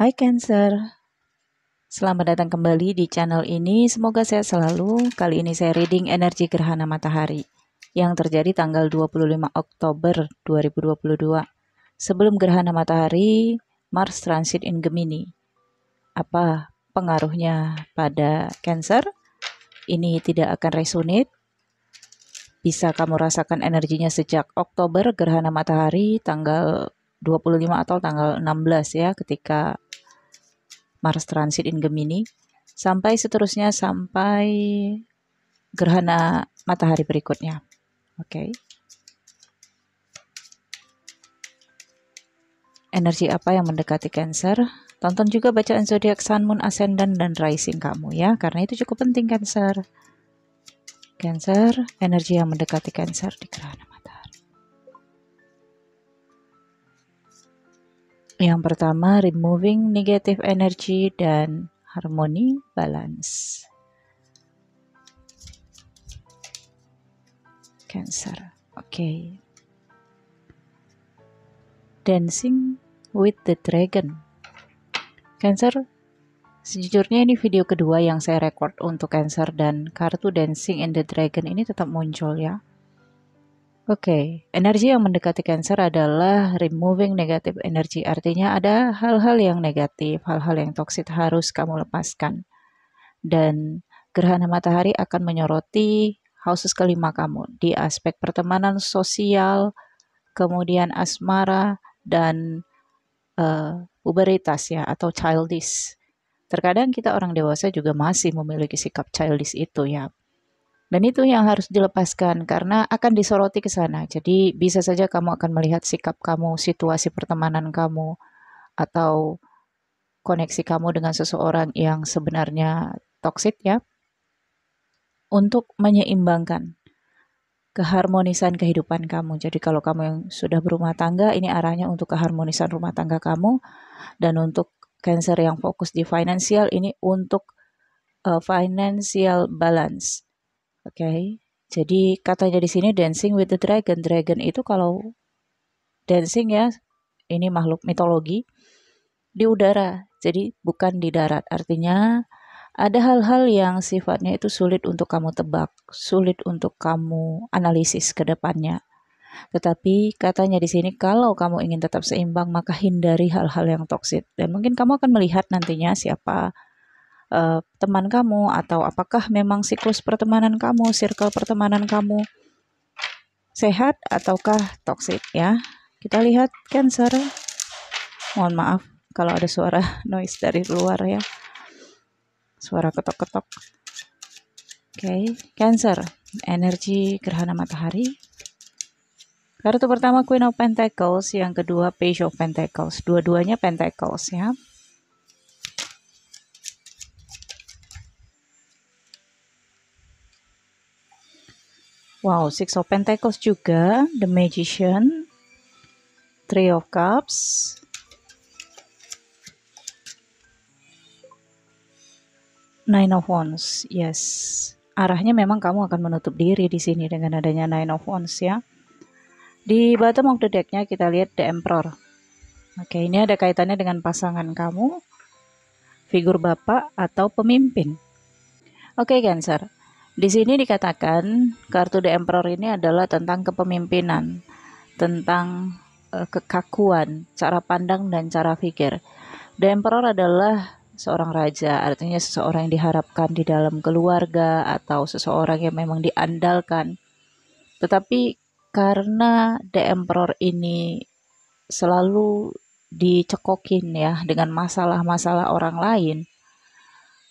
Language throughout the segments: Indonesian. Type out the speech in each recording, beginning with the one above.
Hai Cancer, selamat datang kembali di channel ini. Semoga saya selalu. Kali ini saya reading energi gerhana matahari yang terjadi tanggal 25 Oktober 2022. Sebelum gerhana matahari, Mars transit in Gemini. Apa pengaruhnya pada Cancer? Ini tidak akan resonate bisa kamu rasakan energinya sejak Oktober gerhana matahari tanggal 25 atau tanggal 16 ya ketika Mars transit in Gemini sampai seterusnya sampai gerhana matahari berikutnya. Oke. Okay. Energi apa yang mendekati Cancer? Tonton juga bacaan zodiak Sun, Moon, Ascendant dan Rising kamu ya, karena itu cukup penting Cancer. Cancer, energi yang mendekati Cancer di gerhana Yang pertama, removing negative energy dan harmony balance. Cancer. Oke. Okay. Dancing with the Dragon. Cancer, sejujurnya ini video kedua yang saya record untuk Cancer dan kartu Dancing in the Dragon ini tetap muncul ya. Oke, okay. energi yang mendekati Cancer adalah removing negative energy. Artinya ada hal-hal yang negatif, hal-hal yang toksik harus kamu lepaskan. Dan gerhana matahari akan menyoroti houses kelima kamu di aspek pertemanan sosial, kemudian asmara dan uh, eh, puberitas ya atau childish. Terkadang kita orang dewasa juga masih memiliki sikap childish itu ya, dan itu yang harus dilepaskan karena akan disoroti ke sana. Jadi bisa saja kamu akan melihat sikap kamu, situasi pertemanan kamu, atau koneksi kamu dengan seseorang yang sebenarnya toksik ya. Untuk menyeimbangkan keharmonisan kehidupan kamu. Jadi kalau kamu yang sudah berumah tangga, ini arahnya untuk keharmonisan rumah tangga kamu dan untuk cancer yang fokus di finansial ini untuk uh, financial balance. Oke. Okay. Jadi katanya di sini Dancing with the Dragon. Dragon itu kalau dancing ya, ini makhluk mitologi di udara. Jadi bukan di darat. Artinya ada hal-hal yang sifatnya itu sulit untuk kamu tebak, sulit untuk kamu analisis ke depannya. Tetapi katanya di sini kalau kamu ingin tetap seimbang maka hindari hal-hal yang toksik dan mungkin kamu akan melihat nantinya siapa uh, teman kamu atau apakah memang siklus pertemanan kamu, circle pertemanan kamu sehat ataukah toksik ya. Kita lihat Cancer. Mohon maaf kalau ada suara noise dari luar ya. Suara ketok-ketok. Oke, okay. Cancer, energi gerhana matahari. Kartu pertama Queen of Pentacles, yang kedua Page of Pentacles. Dua-duanya Pentacles ya. Wow, Six of Pentacles juga, The Magician, Three of Cups, Nine of Wands, yes. Arahnya memang kamu akan menutup diri di sini dengan adanya Nine of Wands ya. Di bottom of the decknya kita lihat The Emperor. Oke, ini ada kaitannya dengan pasangan kamu, figur bapak atau pemimpin. Oke, Cancer. Di sini dikatakan kartu The Emperor ini adalah tentang kepemimpinan, tentang uh, kekakuan, cara pandang dan cara pikir. The Emperor adalah seorang raja, artinya seseorang yang diharapkan di dalam keluarga atau seseorang yang memang diandalkan. Tetapi karena The Emperor ini selalu dicekokin ya dengan masalah-masalah orang lain,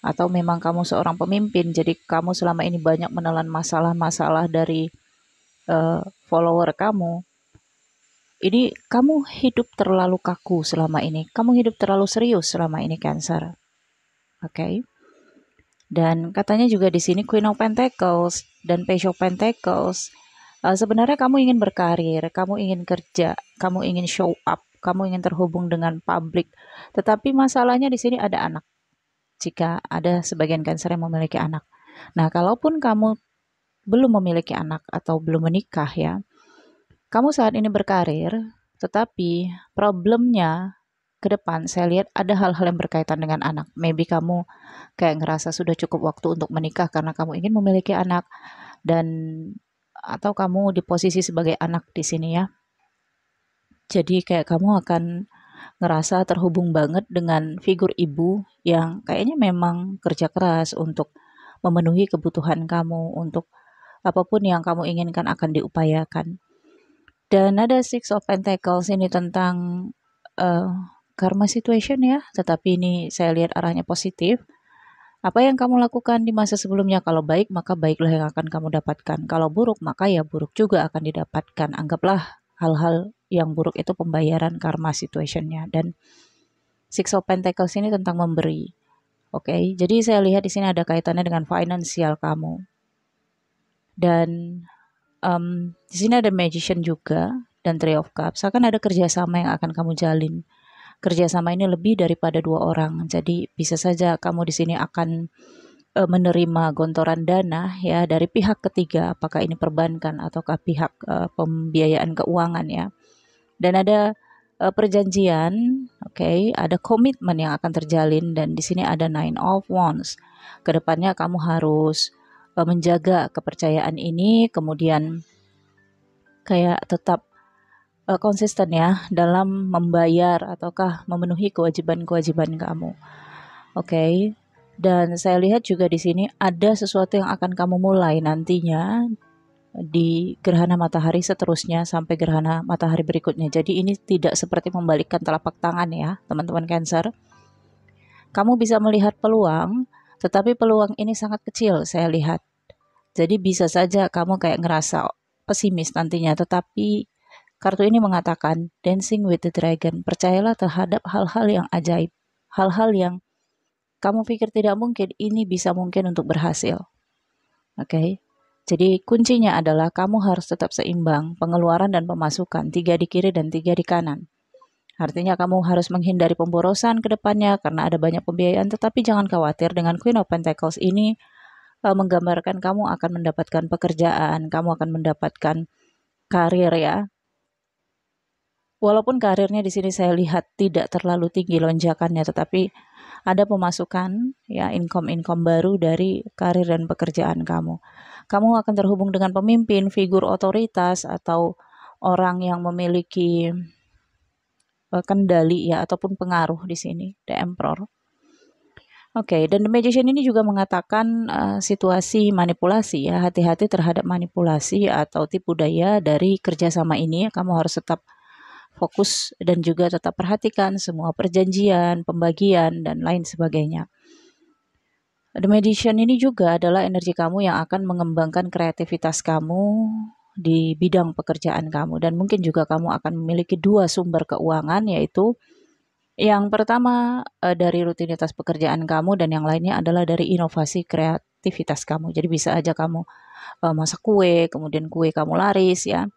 atau memang kamu seorang pemimpin jadi kamu selama ini banyak menelan masalah-masalah dari uh, follower kamu ini kamu hidup terlalu kaku selama ini kamu hidup terlalu serius selama ini cancer oke okay? dan katanya juga di sini Queen of Pentacles dan Page of Pentacles uh, sebenarnya kamu ingin berkarir kamu ingin kerja kamu ingin show up kamu ingin terhubung dengan publik tetapi masalahnya di sini ada anak jika ada sebagian cancer yang memiliki anak. Nah, kalaupun kamu belum memiliki anak atau belum menikah ya, kamu saat ini berkarir, tetapi problemnya ke depan saya lihat ada hal-hal yang berkaitan dengan anak. Maybe kamu kayak ngerasa sudah cukup waktu untuk menikah karena kamu ingin memiliki anak dan atau kamu di posisi sebagai anak di sini ya. Jadi kayak kamu akan ngerasa terhubung banget dengan figur ibu yang kayaknya memang kerja keras untuk memenuhi kebutuhan kamu untuk apapun yang kamu inginkan akan diupayakan. Dan ada Six of Pentacles ini tentang uh, karma situation ya, tetapi ini saya lihat arahnya positif. Apa yang kamu lakukan di masa sebelumnya kalau baik maka baiklah yang akan kamu dapatkan. Kalau buruk maka ya buruk juga akan didapatkan. Anggaplah hal-hal yang buruk itu pembayaran karma situationnya dan Six of Pentacles ini tentang memberi. Oke, okay? jadi saya lihat di sini ada kaitannya dengan finansial kamu. Dan um, di sini ada Magician juga dan Three of Cups. Akan ada kerjasama yang akan kamu jalin. Kerjasama ini lebih daripada dua orang. Jadi bisa saja kamu di sini akan eh, menerima gontoran dana ya dari pihak ketiga, apakah ini perbankan ataukah pihak uh, pembiayaan keuangan ya dan ada uh, perjanjian, oke, okay, ada komitmen yang akan terjalin dan di sini ada nine of wands. Kedepannya kamu harus uh, menjaga kepercayaan ini, kemudian kayak tetap uh, konsisten ya dalam membayar ataukah memenuhi kewajiban-kewajiban kamu. Oke. Okay? Dan saya lihat juga di sini ada sesuatu yang akan kamu mulai nantinya di gerhana matahari seterusnya sampai gerhana matahari berikutnya. Jadi ini tidak seperti membalikkan telapak tangan ya, teman-teman Cancer. Kamu bisa melihat peluang, tetapi peluang ini sangat kecil saya lihat. Jadi bisa saja kamu kayak ngerasa pesimis nantinya, tetapi kartu ini mengatakan Dancing with the Dragon, percayalah terhadap hal-hal yang ajaib, hal-hal yang kamu pikir tidak mungkin, ini bisa mungkin untuk berhasil. Oke. Okay? Jadi kuncinya adalah kamu harus tetap seimbang pengeluaran dan pemasukan, tiga di kiri dan tiga di kanan. Artinya kamu harus menghindari pemborosan ke depannya karena ada banyak pembiayaan, tetapi jangan khawatir dengan Queen of Pentacles ini uh, menggambarkan kamu akan mendapatkan pekerjaan, kamu akan mendapatkan karir ya. Walaupun karirnya di sini saya lihat tidak terlalu tinggi lonjakannya, tetapi ada pemasukan ya income-income baru dari karir dan pekerjaan kamu kamu akan terhubung dengan pemimpin, figur otoritas atau orang yang memiliki e, kendali ya ataupun pengaruh di sini the emperor. Oke, okay, dan the magician ini juga mengatakan uh, situasi manipulasi ya, hati-hati terhadap manipulasi atau tipu daya dari kerjasama ini. Kamu harus tetap fokus dan juga tetap perhatikan semua perjanjian, pembagian dan lain sebagainya. The Medicine ini juga adalah energi kamu yang akan mengembangkan kreativitas kamu di bidang pekerjaan kamu dan mungkin juga kamu akan memiliki dua sumber keuangan yaitu yang pertama eh, dari rutinitas pekerjaan kamu dan yang lainnya adalah dari inovasi kreativitas kamu. Jadi bisa aja kamu eh, masak kue, kemudian kue kamu laris ya.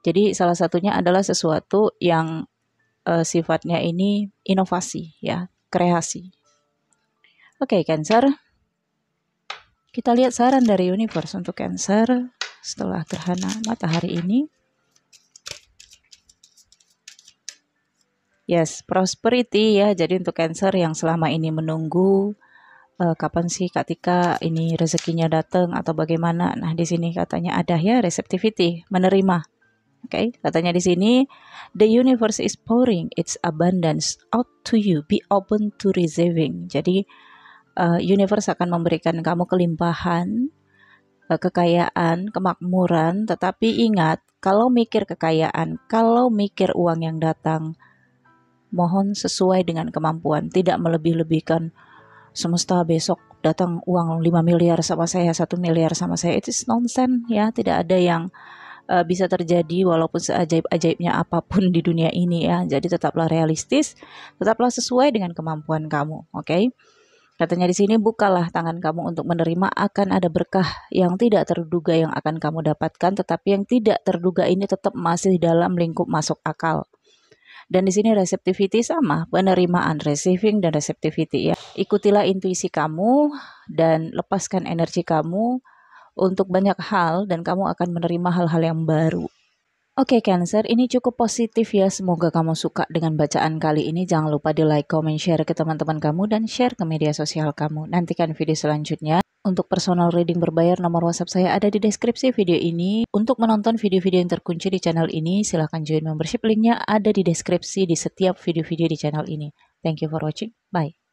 Jadi salah satunya adalah sesuatu yang eh, sifatnya ini inovasi ya, kreasi. Oke, okay, Cancer. Kita lihat saran dari universe untuk Cancer setelah gerhana matahari ini. Yes, prosperity ya. Jadi untuk Cancer yang selama ini menunggu uh, kapan sih Kak ini rezekinya datang atau bagaimana. Nah, di sini katanya ada ya receptivity, menerima. Oke, okay? katanya di sini the universe is pouring its abundance out to you. Be open to receiving. Jadi uh, universe akan memberikan kamu kelimpahan, uh, kekayaan, kemakmuran. Tetapi ingat, kalau mikir kekayaan, kalau mikir uang yang datang, mohon sesuai dengan kemampuan, tidak melebih-lebihkan semesta besok datang uang 5 miliar sama saya, 1 miliar sama saya. Itu nonsense ya, tidak ada yang eh, bisa terjadi walaupun seajaib-ajaibnya apapun di dunia ini ya. Jadi tetaplah realistis, tetaplah sesuai dengan kemampuan kamu, oke? Okay? Katanya di sini bukalah tangan kamu untuk menerima akan ada berkah yang tidak terduga yang akan kamu dapatkan tetapi yang tidak terduga ini tetap masih dalam lingkup masuk akal. Dan di sini receptivity sama, penerimaan, receiving dan receptivity ya. Ikutilah intuisi kamu dan lepaskan energi kamu untuk banyak hal dan kamu akan menerima hal-hal yang baru. Oke okay, Cancer, ini cukup positif ya. Semoga kamu suka dengan bacaan kali ini. Jangan lupa di like, comment, share ke teman-teman kamu dan share ke media sosial kamu. Nantikan video selanjutnya. Untuk personal reading berbayar, nomor WhatsApp saya ada di deskripsi video ini. Untuk menonton video-video yang terkunci di channel ini, silahkan join membership. Linknya ada di deskripsi di setiap video-video di channel ini. Thank you for watching. Bye.